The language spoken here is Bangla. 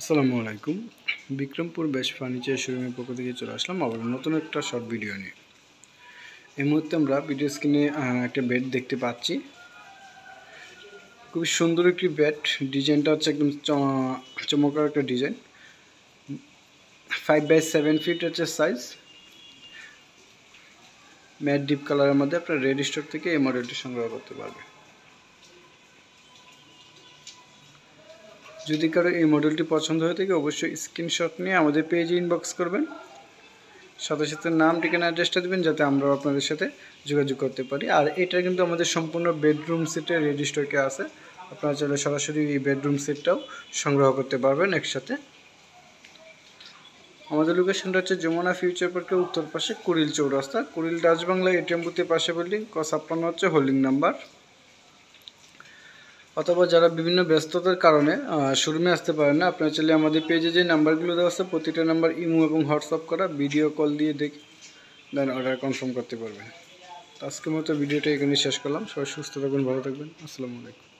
আসসালামু আলাইকুম বিক্রমপুর বেশ ফার্নিচার শোরুমের পক্ষ থেকে চলে আসলাম আবার নতুন একটা শর্ট ভিডিও নিয়ে এই মুহূর্তে আমরা ভিডিও স্ক্রিনে একটা বেড দেখতে পাচ্ছি খুবই সুন্দর একটি বেড ডিজাইনটা হচ্ছে একদম চমৎকার একটা design five by seven feet হচ্ছে সাইজ ম্যাট ডিপ কালারের মধ্যে আপনার রেড স্টোর থেকে এই মডেলটি সংগ্রহ করতে পারবেন যদি কারো এই মডেলটি পছন্দ হয়ে থাকে অবশ্যই স্ক্রিনশট নিয়ে আমাদের পেজে ইনবক্স করবেন সাথে সাথে নাম ঠিকানা অ্যাড্রেসটা দেবেন যাতে আমরাও আপনাদের সাথে যোগাযোগ করতে পারি আর এটা কিন্তু আমাদের সম্পূর্ণ বেডরুম সেটে রেজিস্টারকে আছে আপনারা চাইলে সরাসরি এই বেডরুম সেটটাও সংগ্রহ করতে পারবেন একসাথে আমাদের লোকেশনটা হচ্ছে যমুনা ফিউচার পার্কের উত্তর পাশে কুড়িল চৌরাস্তা কুড়িল রাজবাংলা এটিএম বুথের পাশে বিল্ডিং ক ছাপ্পান্ন হচ্ছে হোল্ডিং নাম্বার অথবা যারা বিভিন্ন ব্যস্ততার কারণে শোরুমে আসতে পারেন না আপনারা চাইলে আমাদের পেজে যে নাম্বারগুলো দেওয়া আছে প্রতিটা নাম্বার ইমো এবং হোয়াটসঅ্যাপ করা ভিডিও কল দিয়ে দেখে দেন অর্ডার কনফার্ম করতে পারবেন আজকের মতো ভিডিওটা এখানে শেষ করলাম সবাই সুস্থ থাকবেন ভালো থাকবেন আসসালামু আলাইকুম